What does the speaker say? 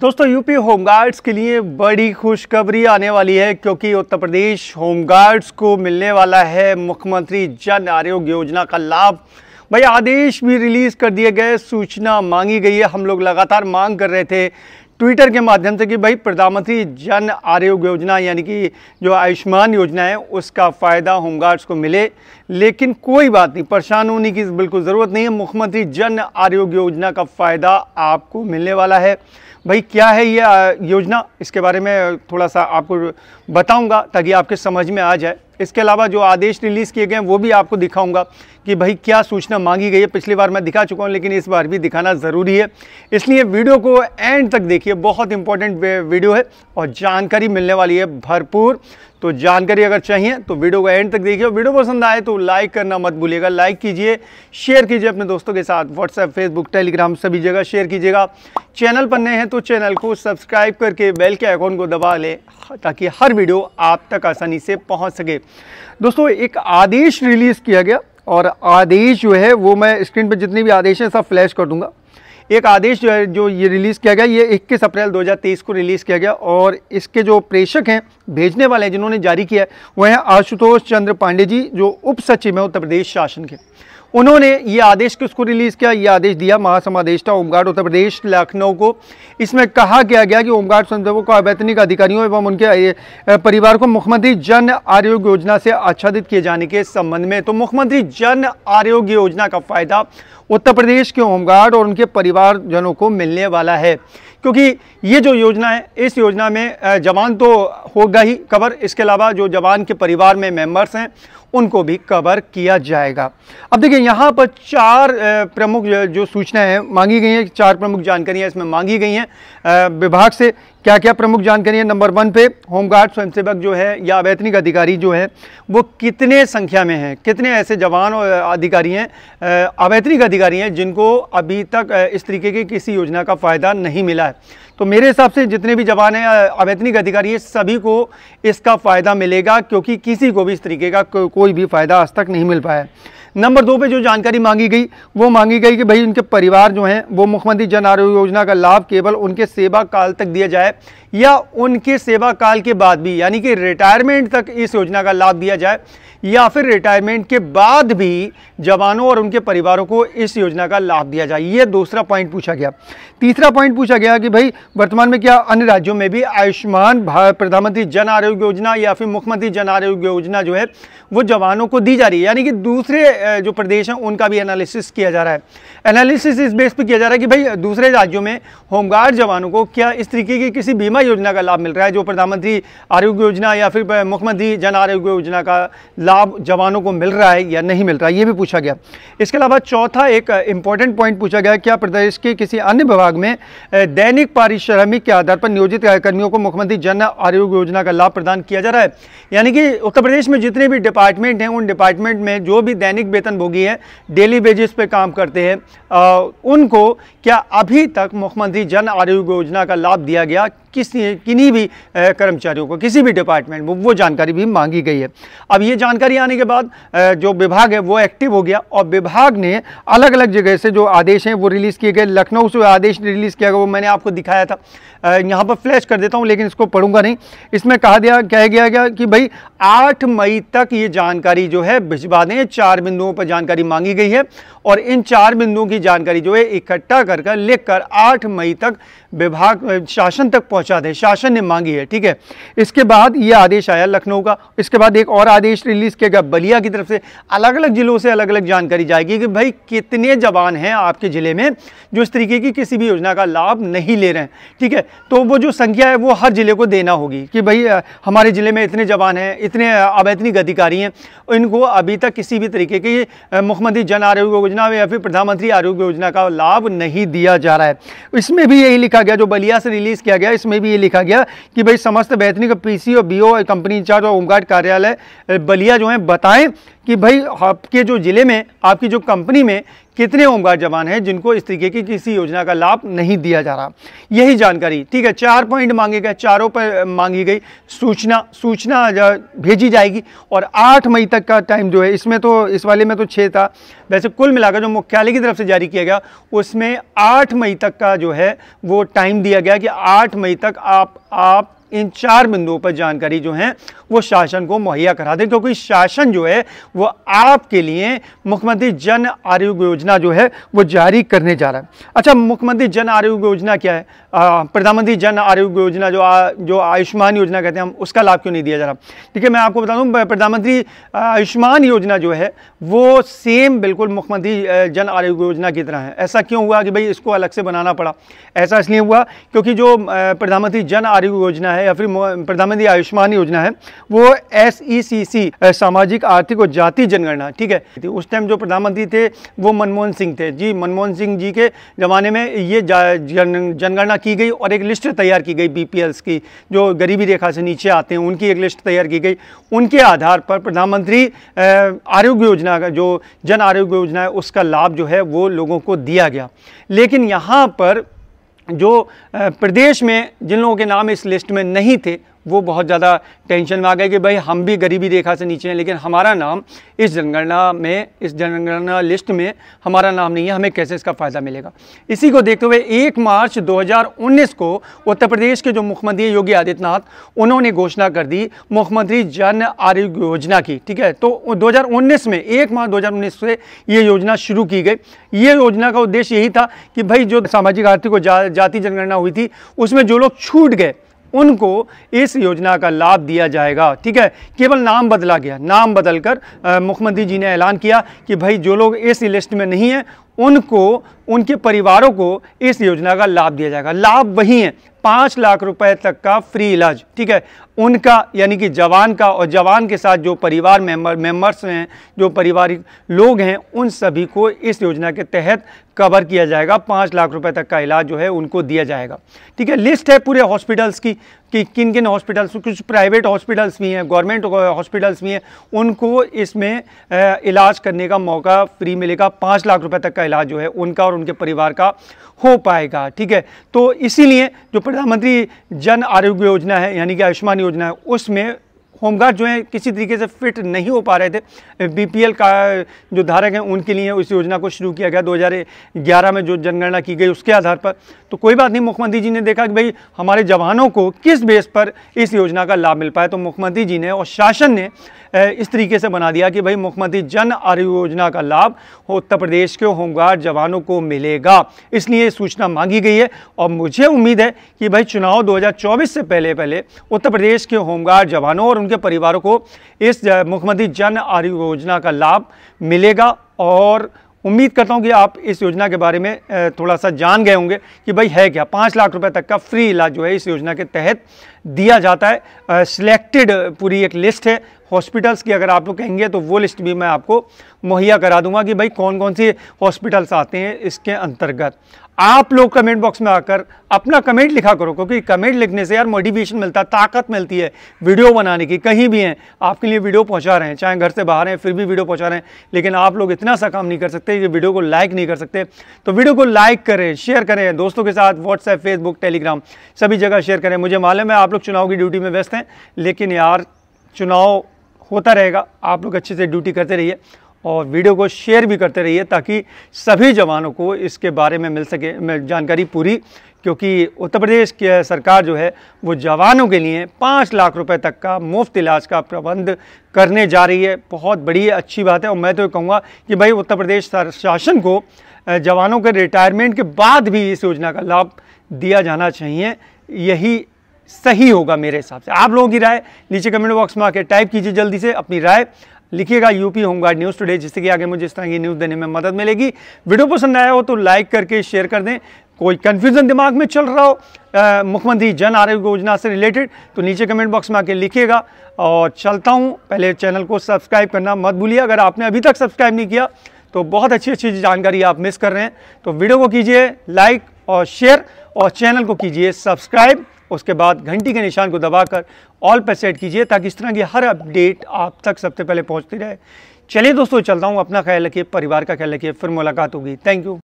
दोस्तों UP home guards के लिए बड़ी खुशखबरी आने वाली है क्योंकि उत्तर प्रदेश होमगार्ड्स को मिलने वाला है मुख्यमंत्री जन आरोग्य योजना का लाभ भाई आदेश भी रिलीज़ कर दिए गए सूचना मांगी गई है हम लोग लगातार मांग कर रहे थे ट्विटर के माध्यम से कि भाई प्रधानमंत्री जन आरोग्य योजना यानी कि जो आयुष्मान योजना है उसका फ़ायदा होमगार्ड्स को मिले लेकिन कोई बात नहीं परेशान होने की बिल्कुल ज़रूरत नहीं है मुख्यमंत्री जन आरोग्य योजना का फ़ायदा आपको मिलने वाला है भाई क्या है ये योजना इसके बारे में थोड़ा सा आपको बताऊंगा ताकि आपके समझ में आ जाए इसके अलावा जो आदेश रिलीज़ किए गए हैं वो भी आपको दिखाऊंगा कि भाई क्या सूचना मांगी गई है पिछली बार मैं दिखा चुका हूँ लेकिन इस बार भी दिखाना ज़रूरी है इसलिए वीडियो को एंड तक देखिए बहुत इंपॉर्टेंट वीडियो है और जानकारी मिलने वाली है भरपूर तो जानकारी अगर चाहिए तो वीडियो का एंड तक देखिए वीडियो पसंद आए तो लाइक करना मत भूलिएगा लाइक कीजिए शेयर कीजिए अपने दोस्तों के साथ व्हाट्सएप फेसबुक टेलीग्राम सभी जगह शेयर कीजिएगा चैनल पर नए हैं तो चैनल को सब्सक्राइब करके बेल के आइकॉन को दबा लें ताकि हर वीडियो आप तक आसानी से पहुँच सके दोस्तों एक आदेश रिलीज़ किया गया और आदेश जो है वो मैं स्क्रीन पर जितने भी आदेश हैं सब फ्लैश कर दूंगा एक आदेश जो है जो ये रिलीज़ किया गया ये 21 अप्रैल 2023 को रिलीज़ किया गया और इसके जो प्रेषक हैं भेजने वाले हैं जिन्होंने जारी किया है वह हैं आशुतोष चंद्र पांडे जी जो उप सचिव हैं उत्तर प्रदेश शासन के उन्होंने ये आदेश किसको रिलीज़ किया ये आदेश दिया महासमादेष्टा ओमगार्ड उत्तर प्रदेश लखनऊ को इसमें कहा गया गया कि ओमगार्ड संजोगों को अवैतनिक अधिकारियों एवं उनके परिवार को मुख्यमंत्री जन आरोग्य योजना से आच्छादित किए जाने के संबंध में तो मुख्यमंत्री जन आरोग्य योजना का फायदा उत्तर प्रदेश के होमगार्ड और उनके परिवारजनों को मिलने वाला है क्योंकि ये जो योजना है इस योजना में जवान तो होगा ही कवर इसके अलावा जो जवान के परिवार में मेंबर्स हैं उनको भी कवर किया जाएगा अब देखिए यहाँ पर चार प्रमुख जो सूचनाएं हैं मांगी गई हैं चार प्रमुख जानकारियाँ इसमें मांगी गई हैं विभाग से क्या क्या प्रमुख जानकारी है नंबर वन पे होमगार्ड स्वयंसेवक जो है या अवैतनिक अधिकारी जो है वो कितने संख्या में हैं कितने ऐसे जवान और अधिकारी हैं अवैतनिक अधिकारी हैं जिनको अभी तक इस तरीके की किसी योजना का फ़ायदा नहीं मिला है तो मेरे हिसाब से जितने भी जवान हैं अवैतनिक अधिकारी हैं सभी को इसका फ़ायदा मिलेगा क्योंकि किसी को भी इस तरीके का कोई भी फ़ायदा आज तक नहीं मिल पाया नंबर दो पे जो जानकारी मांगी गई वो मांगी गई कि भाई उनके परिवार जो हैं वो मुख्यमंत्री जन आरोग्य योजना का लाभ केवल उनके सेवा काल तक दिया जाए या उनके सेवा काल के बाद भी यानी कि रिटायरमेंट तक इस योजना का लाभ दिया जाए या फिर रिटायरमेंट के बाद भी जवानों और उनके परिवारों को इस योजना का लाभ दिया जाए ये दूसरा पॉइंट पूछा गया तीसरा पॉइंट पूछा गया कि भाई वर्तमान में क्या अन्य राज्यों में भी आयुष्मान प्रधानमंत्री जन आरोग्य योजना या फिर मुख्यमंत्री जन आरोग्य योजना जो है वो जवानों को दी जा रही है यानी कि दूसरे जो प्रदेश हैं उनका भी एनालिसिस किया जा रहा है एनालिसिस इस बेस पर किया जा रहा है कि भाई दूसरे राज्यों में होमगार्ड जवानों को क्या इस तरीके की किसी बीमा योजना का लाभ मिल रहा है जो प्रधानमंत्री आरोग्य योजना या फिर मुख्यमंत्री जन आरोग्य योजना का लाभ जवानों को मिल रहा है या नहीं मिल रहा है ये भी पूछा गया इसके अलावा चौथा एक इम्पॉर्टेंट पॉइंट पूछा गया क्या प्रदेश के किसी अन्य विभाग में दैनिक पारिश्रमिक के आधार पर नियोजित कर्मियों को मुख्यमंत्री जन आरोग्य योजना का लाभ प्रदान किया जा रहा है यानी कि उत्तर प्रदेश में जितने भी डिपार्टमेंट हैं उन डिपार्टमेंट में जो भी दैनिक वेतन भोगी है डेली बेजिस पर काम करते हैं उनको क्या अभी तक मुख्यमंत्री जन आरोग्य योजना का लाभ दिया गया किसी किन्हीं भी कर्मचारियों को किसी भी डिपार्टमेंट में वो जानकारी भी मांगी गई है अब ये जानकारी आने के बाद जो विभाग है वो एक्टिव हो गया और विभाग ने अलग अलग जगह से जो आदेश हैं वो रिलीज़ किए गए लखनऊ से आदेश रिलीज़ किया गया वो मैंने आपको दिखाया था यहाँ पर फ्लैश कर देता हूँ लेकिन इसको पढ़ूंगा नहीं इसमें कहा गया कह गया गया कि भाई आठ मई तक ये जानकारी जो है भिजवा दें चार बिंदुओं पर जानकारी मांगी गई है और इन चार बिंदुओं की जानकारी जो है इकट्ठा कर कर लिख कर आठ मई तक विभाग शासन तक पहुंचा दें शासन ने मांगी है ठीक है इसके बाद ये आदेश आया लखनऊ का इसके बाद एक और आदेश रिलीज किया गया बलिया की तरफ से अलग अलग ज़िलों से अलग अलग जानकारी जाएगी कि भाई कितने जवान हैं आपके ज़िले में जो इस तरीके की किसी भी योजना का लाभ नहीं ले रहे हैं ठीक है तो वो जो संख्या है वो हर ज़िले को देना होगी कि भाई हमारे ज़िले में इतने जवान हैं इतने अवैतनिक अधिकारी हैं इनको अभी तक किसी भी तरीके की मुख्यमंत्री जन आरोग्य योजना या फिर प्रधानमंत्री आरोग्य योजना का लाभ नहीं दिया जा रहा है इसमें भी यही लिखा गया जो बलिया से रिलीज़ किया गया इसमें भी ये लिखा गया कि भाई समस्त बैतनिक पी सी और बी कंपनी इंचार्ज और होमगार्ड कार्यालय बलिया जो है बताएं कि भाई आपके जो ज़िले में आपकी जो कंपनी में कितने होमगार्ड जवान हैं जिनको इस तरीके की किसी योजना का लाभ नहीं दिया जा रहा यही जानकारी ठीक है चार पॉइंट मांगे गए चारों पर मांगी गई सूचना सूचना भेजी जाएगी और आठ मई तक का टाइम जो है इसमें तो इस वाले में तो छः था वैसे कुल मिलाकर जो मुख्यालय की तरफ से जारी किया गया उसमें आठ मई तक का जो है वो टाइम दिया गया कि आठ मई तक आप आप इन चार बिंदुओं पर जानकारी जो है वो शासन को मुहैया करा दें क्योंकि शासन जो है वो आपके लिए मुख्यमंत्री जन आरोग्य योजना जो है वो जारी करने जा रहा है अच्छा मुख्यमंत्री जन आरोग्य योजना क्या है प्रधानमंत्री जन आरोग्य योजना जो आ, जो आयुष्मान योजना कहते हैं हम उसका लाभ क्यों नहीं दिया जा रहा देखिए मैं आपको बता दूँ प्रधानमंत्री आयुष्मान योजना जो है वो सेम बिल्कुल मुख्यमंत्री जन आरोग्य योजना की तरह है ऐसा क्यों हुआ कि भाई इसको अलग से बनाना पड़ा ऐसा इसलिए हुआ क्योंकि जो प्रधानमंत्री जन आरोग्य योजना है है या फिर प्रधानमंत्री आयुष्मान योजना है वो एस ई सी सी सामाजिक आर्थिक और जाति जनगणना ठीक है उस टाइम जो प्रधानमंत्री थे वो मनमोहन सिंह थे जी मनमोहन सिंह जी के ज़माने में ये जन जनगणना की गई और एक लिस्ट तैयार की गई बी की जो गरीबी रेखा से नीचे आते हैं उनकी एक लिस्ट तैयार की गई उनके आधार पर प्रधानमंत्री आरोग्य योजना का जो जन आरोग्य योजना है उसका लाभ जो है वो लोगों को दिया गया लेकिन यहाँ पर जो प्रदेश में जिन लोगों के नाम इस लिस्ट में नहीं थे वो बहुत ज़्यादा टेंशन में आ गए कि भाई हम भी गरीबी रेखा से नीचे हैं लेकिन हमारा नाम इस जनगणना में इस जनगणना लिस्ट में हमारा नाम नहीं है हमें कैसे इसका फ़ायदा मिलेगा इसी को देखते हुए एक मार्च 2019 को उत्तर प्रदेश के जो मुख्यमंत्री योगी आदित्यनाथ उन्होंने घोषणा कर दी मुख्यमंत्री जन आरोग्य योजना की ठीक है तो दो में एक मार्च दो से ये योजना शुरू की गई ये योजना का उद्देश्य यही था कि भाई जो सामाजिक आर्थिक और जा, जाति जनगणना हुई थी उसमें जो लोग छूट गए उनको इस योजना का लाभ दिया जाएगा ठीक है केवल नाम बदला गया नाम बदलकर मुख्यमंत्री जी ने ऐलान किया कि भाई जो लोग इस लिस्ट में नहीं है उनको उनके परिवारों को इस योजना का लाभ दिया जाएगा लाभ वही है पाँच लाख रुपए तक का फ्री इलाज ठीक है उनका यानी कि जवान का और जवान के साथ जो परिवार मेंबर मेंबर्स हैं जो पारिवारिक लोग हैं उन सभी को इस योजना के तहत कवर किया जाएगा पाँच लाख रुपए तक का इलाज जो है उनको दिया जाएगा ठीक है लिस्ट है पूरे हॉस्पिटल्स की कि किन किन हॉस्पिटल्स कुछ प्राइवेट हॉस्पिटल्स भी हैं गवर्नमेंट हॉस्पिटल्स भी हैं उनको इसमें इलाज करने का मौका फ्री मिलेगा पाँच लाख रुपए तक का इलाज जो है उनका और उनके परिवार का हो पाएगा ठीक है तो इसीलिए जो प्रधानमंत्री जन आरोग्य योजना है यानी कि आयुष्मान योजना है उसमें होमगार्ड जो हैं किसी तरीके से फिट नहीं हो पा रहे थे बीपीएल का जो धारक हैं उनके लिए उस योजना को शुरू किया गया दो में जो जनगणना की गई उसके आधार पर तो कोई बात नहीं मुख्यमंत्री जी ने देखा कि भाई हमारे जवानों को किस बेस पर इस योजना का लाभ मिल पाए तो मुख्यमंत्री जी ने और शासन ने इस तरीके से बना दिया कि भाई मुख्यमंत्री जन आरोग्य योजना का लाभ उत्तर प्रदेश के होमगार्ड जवानों को मिलेगा इसलिए सूचना मांगी गई है और मुझे उम्मीद है कि भाई चुनाव 2024 से पहले पहले उत्तर प्रदेश के होमगार्ड जवानों और उनके परिवारों को इस मुख्यमंत्री जन आरोग्य योजना का लाभ मिलेगा और उम्मीद करता हूं कि आप इस योजना के बारे में थोड़ा सा जान गए होंगे कि भाई है क्या पाँच लाख रुपए तक का फ्री इलाज जो है इस योजना के तहत दिया जाता है सिलेक्टेड पूरी एक लिस्ट है हॉस्पिटल्स की अगर आप लोग कहेंगे तो वो लिस्ट भी मैं आपको मुहैया करा दूंगा कि भाई कौन कौन सी हॉस्पिटल्स आते हैं इसके अंतर्गत आप लोग कमेंट बॉक्स में आकर अपना कमेंट लिखा करो क्योंकि कमेंट लिखने से यार मोटिवेशन मिलता है ताकत मिलती है वीडियो बनाने की कहीं भी हैं आपके लिए वीडियो पहुंचा रहे हैं चाहे घर से बाहर हैं फिर भी वीडियो पहुंचा रहे हैं लेकिन आप लोग इतना सा काम नहीं कर सकते कि वीडियो को लाइक नहीं कर सकते तो वीडियो को लाइक करें शेयर करें दोस्तों के साथ व्हाट्सएप फेसबुक टेलीग्राम सभी जगह शेयर करें मुझे मालूम है आप लोग चुनाव की ड्यूटी में व्यस्त हैं लेकिन यार चुनाव होता रहेगा आप लोग अच्छे से ड्यूटी करते रहिए और वीडियो को शेयर भी करते रहिए ताकि सभी जवानों को इसके बारे में मिल सके जानकारी पूरी क्योंकि उत्तर प्रदेश की सरकार जो है वो जवानों के लिए पाँच लाख रुपए तक का मुफ्त इलाज का प्रबंध करने जा रही है बहुत बड़ी अच्छी बात है और मैं तो कहूँगा कि भाई उत्तर प्रदेश शासन को जवानों के रिटायरमेंट के बाद भी इस योजना का लाभ दिया जाना चाहिए यही सही होगा मेरे हिसाब से आप लोगों की राय नीचे कमेंट बॉक्स में आके टाइप कीजिए जल्दी से अपनी राय लिखिएगा यूपी होमगार्ड न्यूज़ टुडे जिससे कि आगे मुझे इस तरह की न्यूज़ देने में मदद मिलेगी वीडियो पसंद आया हो तो लाइक करके शेयर कर दें कोई कन्फ्यूज़न दिमाग में चल रहा हो मुख्यमंत्री जन आरोग्य योजना से रिलेटेड तो नीचे कमेंट बॉक्स में आके लिखिएगा और चलता हूँ पहले चैनल को सब्सक्राइब करना मत भूलिए अगर आपने अभी तक सब्सक्राइब नहीं किया तो बहुत अच्छी अच्छी जानकारी आप मिस कर रहे हैं तो वीडियो को कीजिए लाइक और शेयर और चैनल को कीजिए सब्सक्राइब उसके बाद घंटी के निशान को दबाकर ऑल पर सेट कीजिए ताकि इस तरह की हर अपडेट आप तक सबसे पहले पहुँचती रहे चलिए दोस्तों चलता हूँ अपना ख्याल रखिए परिवार का ख्याल रखिए फिर मुलाकात होगी थैंक यू